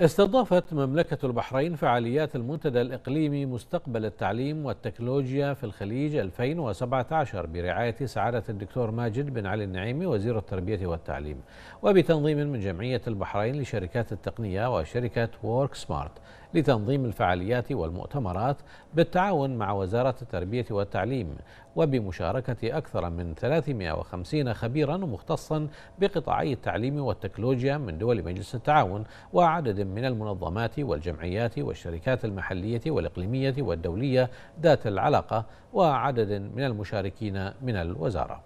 استضافت مملكة البحرين فعاليات المنتدى الإقليمي مستقبل التعليم والتكنولوجيا في الخليج 2017 برعاية سعادة الدكتور ماجد بن علي النعيمي وزير التربية والتعليم وبتنظيم من جمعية البحرين لشركات التقنية وشركة وورك سمارت لتنظيم الفعاليات والمؤتمرات بالتعاون مع وزارة التربية والتعليم وبمشاركة أكثر من 350 خبيرا مختصا بقطاعي التعليم والتكنولوجيا من دول مجلس التعاون وعدد من المنظمات والجمعيات والشركات المحلية والإقليمية والدولية ذات العلاقة وعدد من المشاركين من الوزارة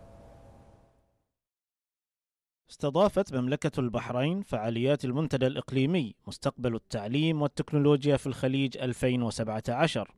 استضافت مملكة البحرين فعاليات المنتدى الإقليمي مستقبل التعليم والتكنولوجيا في الخليج 2017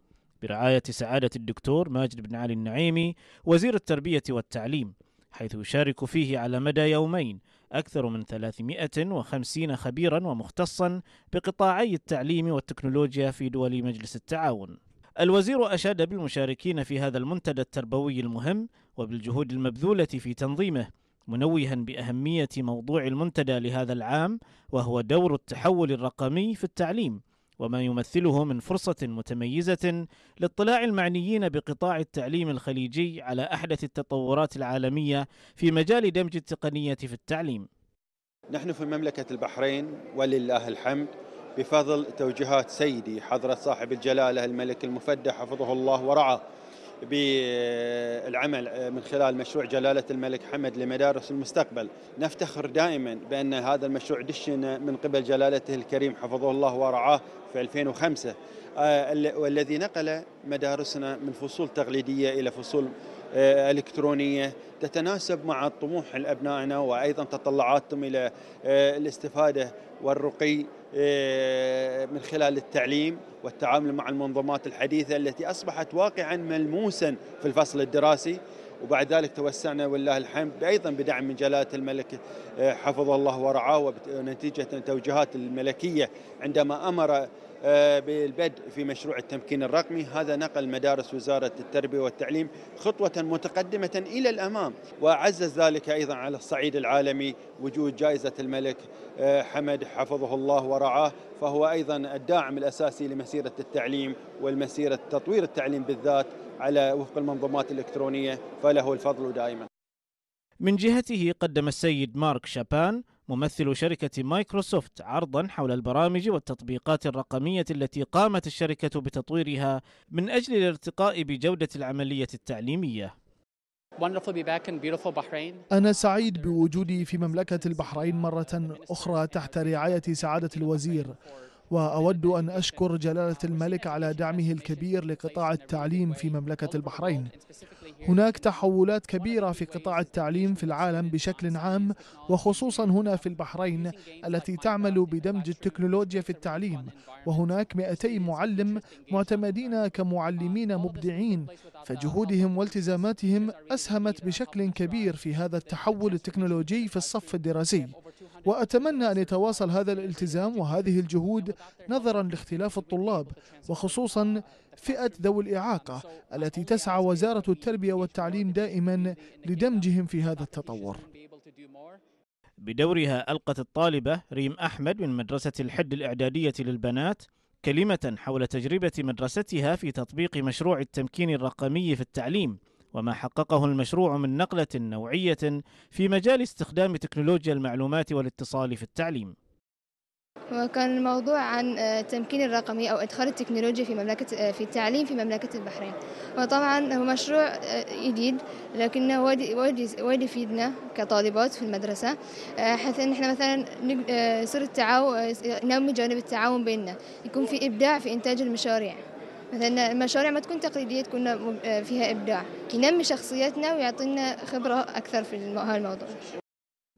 برعاية سعادة الدكتور ماجد بن علي النعيمي وزير التربية والتعليم حيث يشارك فيه على مدى يومين أكثر من 350 خبيرا ومختصا بقطاعي التعليم والتكنولوجيا في دول مجلس التعاون الوزير أشاد بالمشاركين في هذا المنتدى التربوي المهم وبالجهود المبذولة في تنظيمه منوها بأهمية موضوع المنتدى لهذا العام وهو دور التحول الرقمي في التعليم وما يمثله من فرصة متميزة لاطلاع المعنيين بقطاع التعليم الخليجي على أحدث التطورات العالمية في مجال دمج التقنية في التعليم. نحن في مملكة البحرين ولله الحمد بفضل توجيهات سيدي حضرة صاحب الجلالة الملك المفدى حفظه الله ورعاه بالعمل من خلال مشروع جلالة الملك حمد لمدارس المستقبل نفتخر دائما بأن هذا المشروع دشن من قبل جلالته الكريم حفظه الله ورعاه في 2005 آه، والذي نقل مدارسنا من فصول تقليدية إلى فصول آه، الكترونيه تتناسب مع طموح ابنائنا وايضا تطلعاتهم الى آه، الاستفاده والرقي آه، من خلال التعليم والتعامل مع المنظومات الحديثه التي اصبحت واقعا ملموسا في الفصل الدراسي وبعد ذلك توسعنا ولله الحمد ايضا بدعم من جلاله الملك حفظه الله ورعاه ونتيجه توجيهات الملكيه عندما امر آه، بالبدء في مشروع التمكين الرقمي هذا نقل مدارس وزارة التربية والتعليم خطوة متقدمة إلى الأمام وعزز ذلك أيضا على الصعيد العالمي وجود جائزة الملك آه، حمد حفظه الله ورعاه فهو أيضا الداعم الأساسي لمسيرة التعليم والمسيرة تطوير التعليم بالذات على وفق المنظومات الإلكترونية فله الفضل دائما من جهته قدم السيد مارك شابان ممثل شركة مايكروسوفت عرضا حول البرامج والتطبيقات الرقمية التي قامت الشركة بتطويرها من أجل الارتقاء بجودة العملية التعليمية. أنا سعيد بوجودي في مملكة البحرين مرة أخرى تحت رعاية سعادة الوزير. وأود أن أشكر جلالة الملك على دعمه الكبير لقطاع التعليم في مملكة البحرين. هناك تحولات كبيرة في قطاع التعليم في العالم بشكل عام وخصوصا هنا في البحرين التي تعمل بدمج التكنولوجيا في التعليم وهناك 200 معلم معتمدين كمعلمين مبدعين فجهودهم والتزاماتهم أسهمت بشكل كبير في هذا التحول التكنولوجي في الصف الدراسي. وأتمنى أن يتواصل هذا الالتزام وهذه الجهود نظرا لاختلاف الطلاب وخصوصا فئة ذوي الإعاقة التي تسعى وزارة التربية والتعليم دائما لدمجهم في هذا التطور بدورها ألقت الطالبة ريم أحمد من مدرسة الحد الإعدادية للبنات كلمة حول تجربة مدرستها في تطبيق مشروع التمكين الرقمي في التعليم وما حققه المشروع من نقلة نوعية في مجال استخدام تكنولوجيا المعلومات والاتصال في التعليم وكان الموضوع عن التمكين آه، الرقمي أو إدخال التكنولوجيا في مملكة آه، في التعليم في مملكة البحرين وطبعا هو مشروع آه، جديد لكنه وايد يفيدنا كطالبات في المدرسة حيث إن إحنا مثلا يصير التعاون ننمي جانب التعاون بيننا يكون في إبداع في إنتاج المشاريع مثلا المشاريع ما تكون تقليدية تكون فيها إبداع ينمي شخصيتنا ويعطينا خبرة أكثر في هالموضوع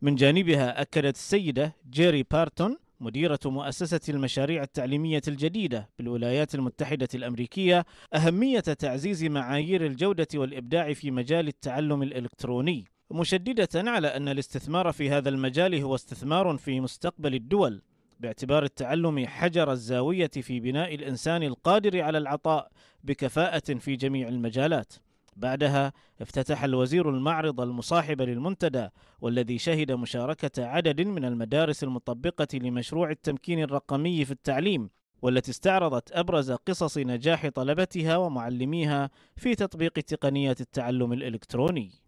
من جانبها أكدت السيدة جيري بارتون مديرة مؤسسة المشاريع التعليمية الجديدة بالولايات المتحدة الأمريكية أهمية تعزيز معايير الجودة والإبداع في مجال التعلم الإلكتروني مشددة على أن الاستثمار في هذا المجال هو استثمار في مستقبل الدول باعتبار التعلم حجر الزاوية في بناء الإنسان القادر على العطاء بكفاءة في جميع المجالات. بعدها افتتح الوزير المعرض المصاحب للمنتدى والذي شهد مشاركة عدد من المدارس المطبقة لمشروع التمكين الرقمي في التعليم والتي استعرضت أبرز قصص نجاح طلبتها ومعلميها في تطبيق تقنيات التعلم الإلكتروني